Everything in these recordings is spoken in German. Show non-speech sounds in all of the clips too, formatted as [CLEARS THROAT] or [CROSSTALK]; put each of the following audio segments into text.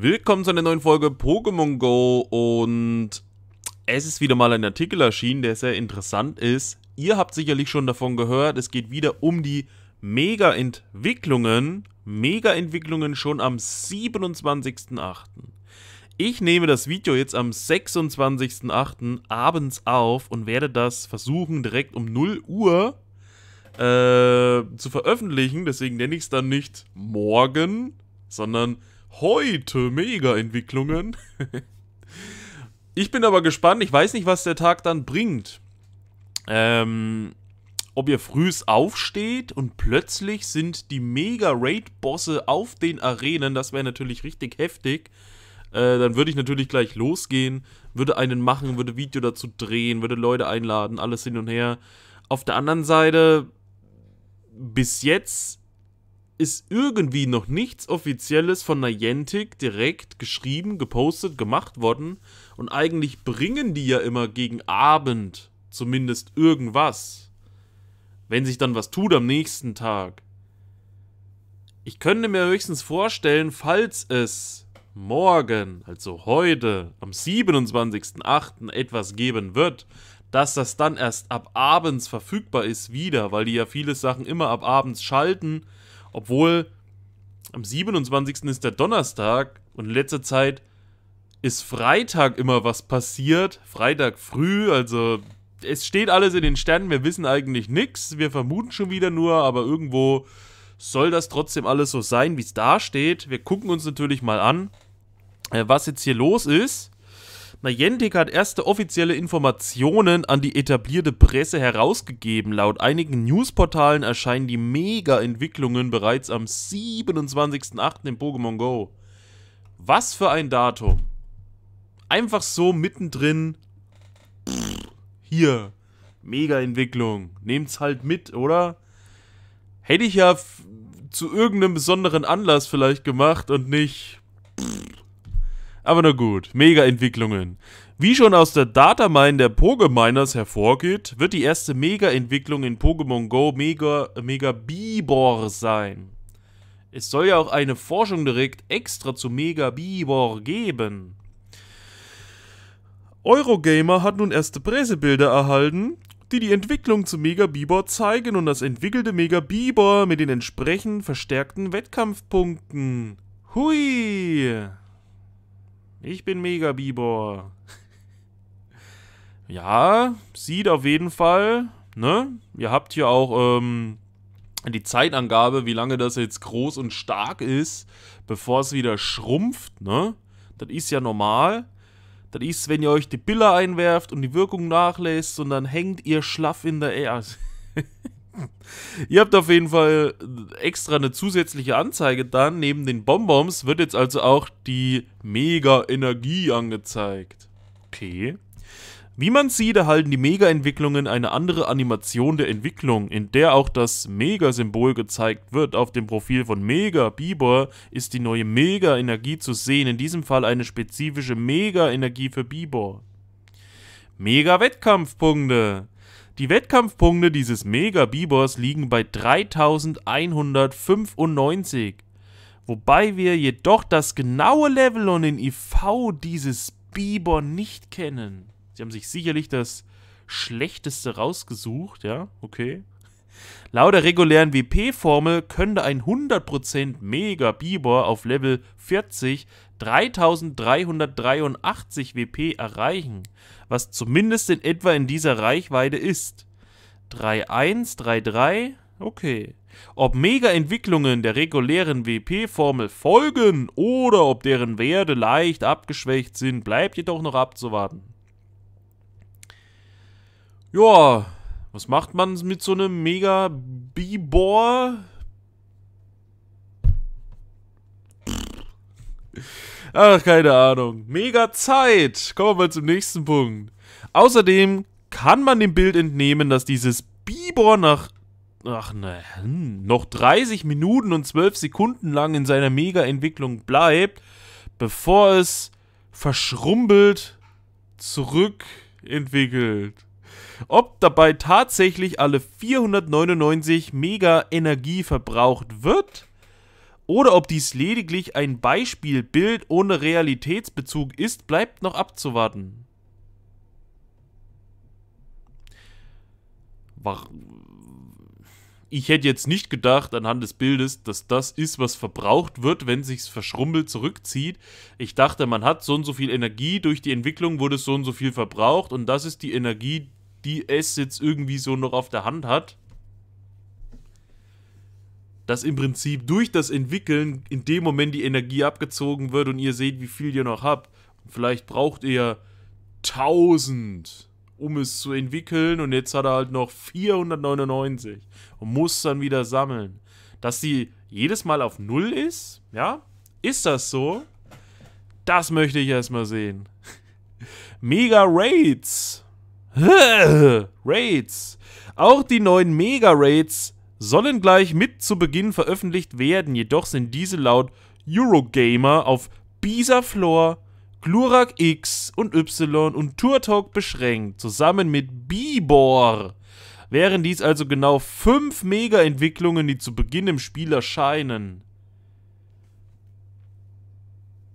Willkommen zu einer neuen Folge Pokémon Go und es ist wieder mal ein Artikel erschienen, der sehr interessant ist. Ihr habt sicherlich schon davon gehört, es geht wieder um die Mega-Entwicklungen. Mega-Entwicklungen schon am 27.08. Ich nehme das Video jetzt am 26.08. abends auf und werde das versuchen direkt um 0 Uhr äh, zu veröffentlichen. Deswegen nenne ich es dann nicht morgen, sondern Heute Mega-Entwicklungen. ich bin aber gespannt. Ich weiß nicht, was der Tag dann bringt. Ähm, ob ihr frühs aufsteht und plötzlich sind die Mega-Raid-Bosse auf den Arenen. Das wäre natürlich richtig heftig. Äh, dann würde ich natürlich gleich losgehen, würde einen machen, würde Video dazu drehen, würde Leute einladen, alles hin und her. Auf der anderen Seite, bis jetzt ist irgendwie noch nichts Offizielles von Niantic direkt geschrieben, gepostet, gemacht worden. Und eigentlich bringen die ja immer gegen Abend zumindest irgendwas. Wenn sich dann was tut am nächsten Tag. Ich könnte mir höchstens vorstellen, falls es morgen, also heute, am 27.08. etwas geben wird, dass das dann erst ab abends verfügbar ist wieder, weil die ja viele Sachen immer ab abends schalten obwohl am 27. ist der Donnerstag und in letzter Zeit ist Freitag immer was passiert. Freitag früh, also es steht alles in den Sternen, wir wissen eigentlich nichts, wir vermuten schon wieder nur, aber irgendwo soll das trotzdem alles so sein, wie es da steht. Wir gucken uns natürlich mal an, äh, was jetzt hier los ist. Niantic hat erste offizielle Informationen an die etablierte Presse herausgegeben. Laut einigen Newsportalen erscheinen die Mega-Entwicklungen bereits am 27.08. in Pokémon Go. Was für ein Datum. Einfach so mittendrin. Pff, hier. Mega-Entwicklung. Nehmt's halt mit, oder? Hätte ich ja zu irgendeinem besonderen Anlass vielleicht gemacht und nicht. Pff, aber na gut, Mega-Entwicklungen. Wie schon aus der Datamine der Pokeminers hervorgeht, wird die erste Mega-Entwicklung in Pokémon Go Mega, Mega Bibor sein. Es soll ja auch eine Forschung direkt extra zu Mega Bibor geben. Eurogamer hat nun erste Pressebilder erhalten, die die Entwicklung zu Mega Bibor zeigen und das entwickelte Mega Bibor mit den entsprechend verstärkten Wettkampfpunkten. Hui! Ich bin Mega Bibor. [LAUGHS] ja, sieht auf jeden Fall, ne? Ihr habt hier auch ähm, die Zeitangabe, wie lange das jetzt groß und stark ist, bevor es wieder schrumpft, ne? Das ist ja normal. Das ist, wenn ihr euch die Pille einwerft und die Wirkung nachlässt und dann hängt ihr schlaff in der Erde. [LAUGHS] [LAUGHS] Ihr habt auf jeden Fall extra eine zusätzliche Anzeige dann. Neben den Bonbons wird jetzt also auch die Mega-Energie angezeigt. Okay. Wie man sieht, erhalten die Mega-Entwicklungen eine andere Animation der Entwicklung, in der auch das Mega-Symbol gezeigt wird. Auf dem Profil von Mega Bibor ist die neue Mega-Energie zu sehen, in diesem Fall eine spezifische Mega-Energie für Bibor. Mega-Wettkampfpunkte. Die Wettkampfpunkte dieses Mega-Bibors liegen bei 3195, wobei wir jedoch das genaue Level und den IV dieses Bibor nicht kennen. Sie haben sich sicherlich das schlechteste rausgesucht, ja, okay. Laut der regulären WP-Formel könnte ein 100% Mega bibor auf Level 40 3383 WP erreichen, was zumindest in etwa in dieser Reichweite ist. 3133, okay. Ob Mega-Entwicklungen der regulären WP-Formel folgen oder ob deren Werte leicht abgeschwächt sind, bleibt jedoch noch abzuwarten. Joa, was macht man mit so einem mega B-Bohr? Ach, keine Ahnung. Mega Zeit. Kommen wir mal zum nächsten Punkt. Außerdem kann man dem Bild entnehmen, dass dieses Bibor nach ach ne, hm, noch 30 Minuten und 12 Sekunden lang in seiner Mega-Entwicklung bleibt, bevor es verschrumpelt zurückentwickelt. Ob dabei tatsächlich alle 499 Mega Energie verbraucht wird oder ob dies lediglich ein Beispielbild ohne Realitätsbezug ist, bleibt noch abzuwarten. Ich hätte jetzt nicht gedacht anhand des Bildes, dass das ist, was verbraucht wird, wenn sich's verschrumpelt zurückzieht. Ich dachte, man hat so und so viel Energie, durch die Entwicklung wurde so und so viel verbraucht und das ist die Energie, die es jetzt irgendwie so noch auf der Hand hat, dass im Prinzip durch das Entwickeln in dem Moment die Energie abgezogen wird und ihr seht, wie viel ihr noch habt. vielleicht braucht ihr 1000, um es zu entwickeln und jetzt hat er halt noch 499 und muss dann wieder sammeln. Dass sie jedes Mal auf Null ist, ja? Ist das so? Das möchte ich erstmal sehen. [LAUGHS] Mega Raids! [LAUGHS] Raids. Auch die neuen Mega-Raids sollen gleich mit zu Beginn veröffentlicht werden, jedoch sind diese laut Eurogamer auf Bisaflor, Glurak X und Y und Turtok beschränkt, zusammen mit Bibor. Wären dies also genau fünf Mega-Entwicklungen, die zu Beginn im Spiel erscheinen.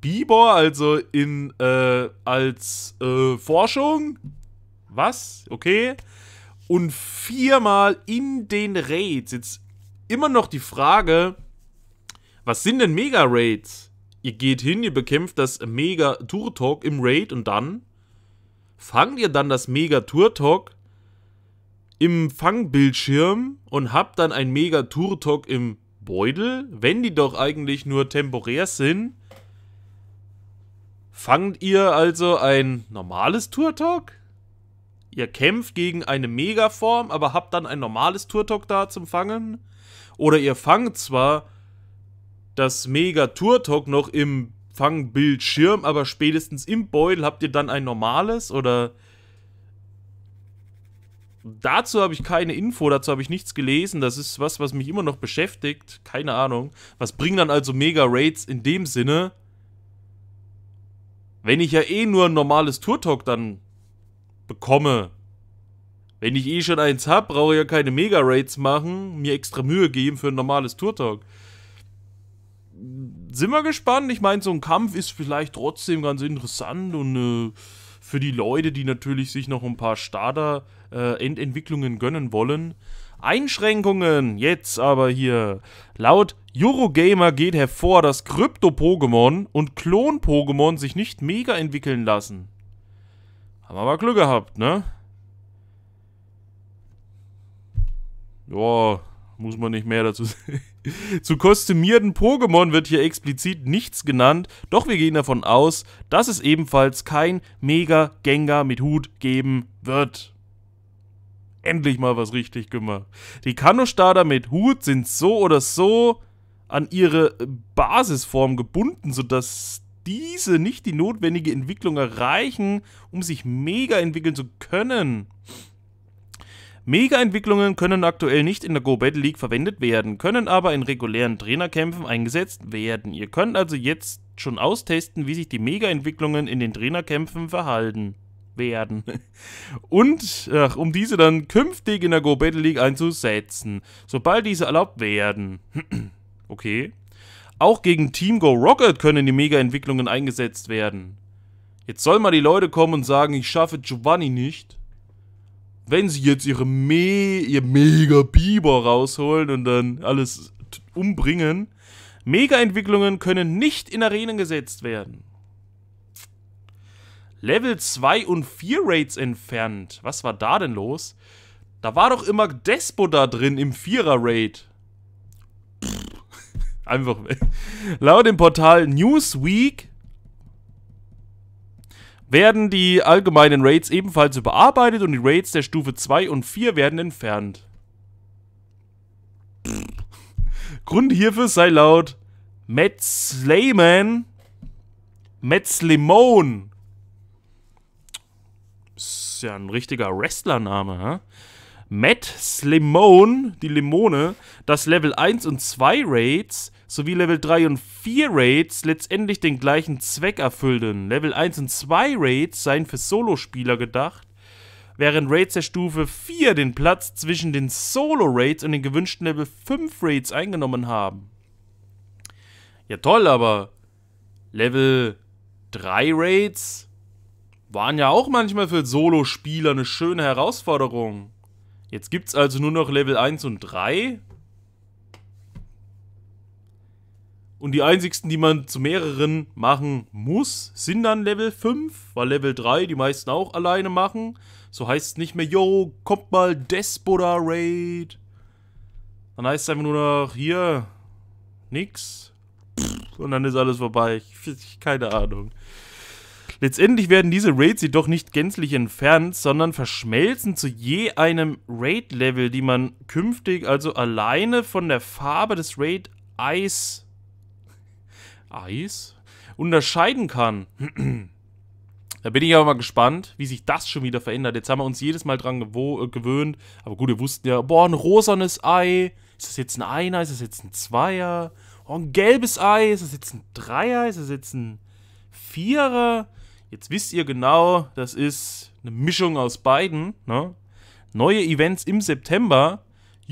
Bibor also in äh, als äh, Forschung was? Okay. Und viermal in den Raids. Jetzt immer noch die Frage, was sind denn Mega-Raids? Ihr geht hin, ihr bekämpft das Mega-Turtok im Raid und dann fangt ihr dann das Mega-Turtok im Fangbildschirm und habt dann ein Mega-Turtok im Beutel, wenn die doch eigentlich nur temporär sind. Fangt ihr also ein normales Turtok? ihr kämpft gegen eine Megaform, aber habt dann ein normales Turtok da zum Fangen. Oder ihr fangt zwar das Mega-Turtok noch im Fangbildschirm, aber spätestens im Beutel habt ihr dann ein normales oder. Dazu habe ich keine Info, dazu habe ich nichts gelesen. Das ist was, was mich immer noch beschäftigt. Keine Ahnung. Was bringen dann also Mega-Raids in dem Sinne? Wenn ich ja eh nur ein normales Turtok dann bekomme. Wenn ich eh schon eins habe, brauche ich ja keine Mega-Raids machen, mir extra Mühe geben für ein normales Tour-Talk. Sind wir gespannt. Ich meine, so ein Kampf ist vielleicht trotzdem ganz interessant und äh, für die Leute, die natürlich sich noch ein paar Starter-Endentwicklungen äh, gönnen wollen. Einschränkungen. Jetzt aber hier. Laut Eurogamer geht hervor, dass Krypto-Pokémon und Klon-Pokémon sich nicht mega entwickeln lassen. Haben aber Glück gehabt, ne? Joa, muss man nicht mehr dazu [LAUGHS] sagen. Zu kostümierten Pokémon wird hier explizit nichts genannt, doch wir gehen davon aus, dass es ebenfalls kein Mega Gengar mit Hut geben wird. Endlich mal was richtig gemacht. Die Kanustarter mit Hut sind so oder so an ihre Basisform gebunden, sodass diese nicht die notwendige Entwicklung erreichen, um sich mega entwickeln zu können. Mega-Entwicklungen können aktuell nicht in der Go Battle League verwendet werden, können aber in regulären Trainerkämpfen eingesetzt werden. Ihr könnt also jetzt schon austesten, wie sich die Mega-Entwicklungen in den Trainerkämpfen verhalten werden. [LAUGHS] Und ach, um diese dann künftig in der Go Battle League einzusetzen, sobald diese erlaubt werden. [CLEARS THROAT] okay. Auch gegen Team Go Rocket können die Mega-Entwicklungen eingesetzt werden. Jetzt sollen mal die Leute kommen und sagen, ich schaffe Giovanni nicht. Wenn sie jetzt ihre Me ihr Mega-Biber rausholen und dann alles umbringen. Mega-Entwicklungen können nicht in Arenen gesetzt werden. Level 2 und 4 Raids entfernt. Was war da denn los? Da war doch immer Despo da drin im 4er Raid. Einfach weg. Laut dem Portal Newsweek werden die allgemeinen Raids ebenfalls überarbeitet und die Raids der Stufe 2 und 4 werden entfernt. Grund hierfür sei laut Metzleyman Metzlimon. Ist ja ein richtiger Wrestlername, hä? Huh? Matt Slimone, die Limone, dass Level 1 und 2 Raids sowie Level 3 und 4 Raids letztendlich den gleichen Zweck erfüllten. Level 1 und 2 Raids seien für Solospieler gedacht, während Raids der Stufe 4 den Platz zwischen den Solo-Raids und den gewünschten Level 5 Raids eingenommen haben. Ja toll, aber Level 3 Raids waren ja auch manchmal für Solo-Spieler eine schöne Herausforderung. Jetzt gibt es also nur noch Level 1 und 3. Und die einzigsten, die man zu mehreren machen muss, sind dann Level 5, weil Level 3 die meisten auch alleine machen. So heißt es nicht mehr, yo, kommt mal Despoda Raid. Dann heißt es einfach nur noch, hier, nix. Und dann ist alles vorbei. Ich, keine Ahnung. Letztendlich werden diese Raids jedoch nicht gänzlich entfernt, sondern verschmelzen zu je einem Raid-Level, die man künftig also alleine von der Farbe des Raid Eis Eis unterscheiden kann. [CLEARS THROAT] Da bin ich aber mal gespannt, wie sich das schon wieder verändert. Jetzt haben wir uns jedes Mal dran äh, gewöhnt. Aber gut, wir wussten ja, boah, ein rosanes Ei. Ist das jetzt ein Einer? Ist das jetzt ein Zweier? Oh, ein gelbes Ei. Ist das jetzt ein Dreier? Ist das jetzt ein Vierer? Jetzt wisst ihr genau, das ist eine Mischung aus beiden. Ne? Neue Events im September.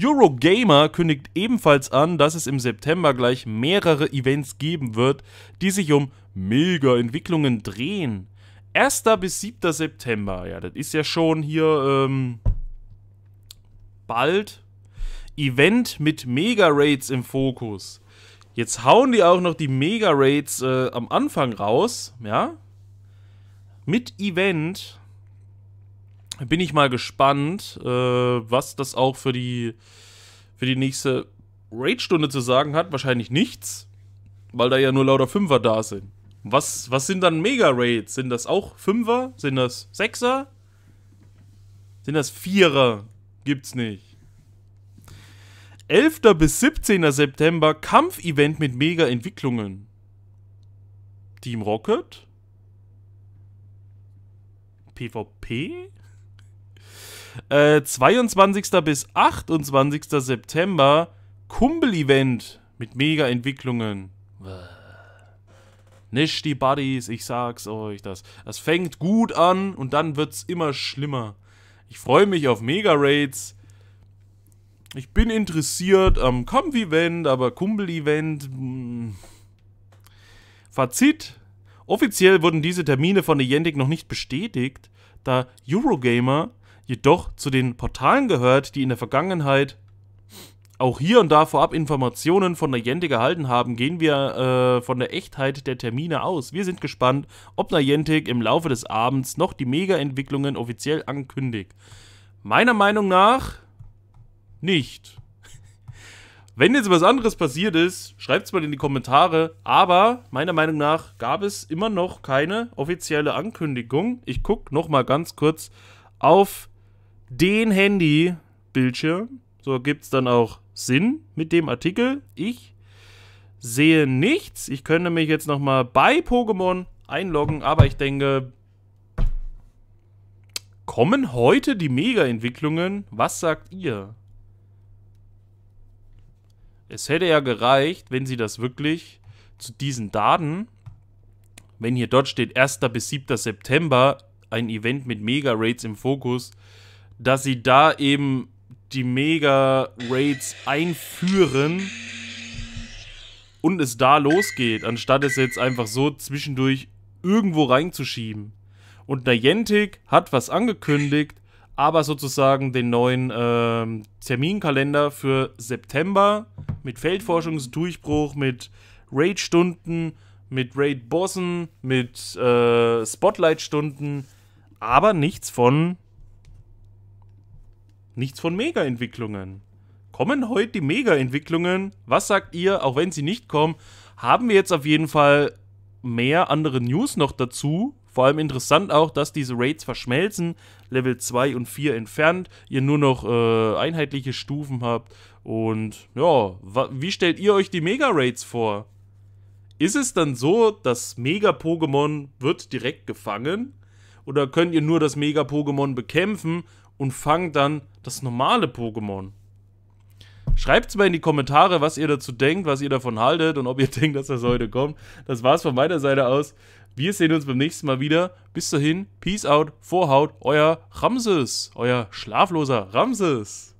Eurogamer kündigt ebenfalls an, dass es im September gleich mehrere Events geben wird, die sich um Mega-Entwicklungen drehen. 1. bis 7. September, ja, das ist ja schon hier ähm, bald. Event mit Mega-Raids im Fokus. Jetzt hauen die auch noch die Mega-Raids äh, am Anfang raus, ja mit Event bin ich mal gespannt, äh, was das auch für die, für die nächste Raid-Stunde zu sagen hat. Wahrscheinlich nichts, weil da ja nur lauter Fünfer da sind. Was, was sind dann Mega-Raids? Sind das auch Fünfer? Sind das Sechser? Sind das Vierer? Gibt's nicht. 11. bis 17. September Kampfevent mit Mega-Entwicklungen. Team Rocket? PvP. Äh, 22. bis 28. September Kumpel-Event mit Mega-Entwicklungen. Nicht die Buddies, ich sag's euch das. Das fängt gut an und dann wird's immer schlimmer. Ich freue mich auf Mega-Raids. Ich bin interessiert am Kampf-Event, aber Kumpel-Event... Hm. Fazit. Offiziell wurden diese Termine von Niantic noch nicht bestätigt da Eurogamer jedoch zu den Portalen gehört, die in der Vergangenheit auch hier und da vorab Informationen von Niantic erhalten haben, gehen wir äh, von der Echtheit der Termine aus. Wir sind gespannt, ob Niantic im Laufe des Abends noch die Mega-Entwicklungen offiziell ankündigt. Meiner Meinung nach nicht. Wenn jetzt was anderes passiert ist, schreibt es mal in die Kommentare. Aber meiner Meinung nach gab es immer noch keine offizielle Ankündigung. Ich gucke nochmal ganz kurz auf den Handy-Bildschirm. So gibt es dann auch Sinn mit dem Artikel. Ich sehe nichts. Ich könnte mich jetzt nochmal bei Pokémon einloggen, aber ich denke, kommen heute die Mega-Entwicklungen? Was sagt ihr? Es hätte ja gereicht, wenn sie das wirklich zu diesen Daten, wenn hier dort steht 1. bis 7. September, ein Event mit Mega-Raids im Fokus, dass sie da eben die Mega-Raids einführen und es da losgeht, anstatt es jetzt einfach so zwischendurch irgendwo reinzuschieben. Und Niantic hat was angekündigt, aber sozusagen den neuen äh, Terminkalender für September mit Feldforschungsdurchbruch, mit Raid-Stunden, mit Raid-Bossen, mit äh, Spotlight-Stunden, aber nichts von nichts von Mega-Entwicklungen. Kommen heute die Mega-Entwicklungen? Was sagt ihr, auch wenn sie nicht kommen? Haben wir jetzt auf jeden Fall mehr andere News noch dazu, vor allem interessant auch, dass diese Raids verschmelzen, Level 2 und 4 entfernt, ihr nur noch äh, einheitliche Stufen habt. Und ja, wie stellt ihr euch die Mega-Raids vor? Ist es dann so, das Mega-Pokémon wird direkt gefangen? Oder könnt ihr nur das Mega-Pokémon bekämpfen und fangt dann das normale Pokémon? Schreibt es mal in die Kommentare, was ihr dazu denkt, was ihr davon haltet und ob ihr [LAUGHS] denkt, dass das heute kommt. Das war's von meiner Seite aus. Wir sehen uns beim nächsten Mal wieder. Bis dahin, Peace out, Vorhaut, euer Ramses, euer schlafloser Ramses.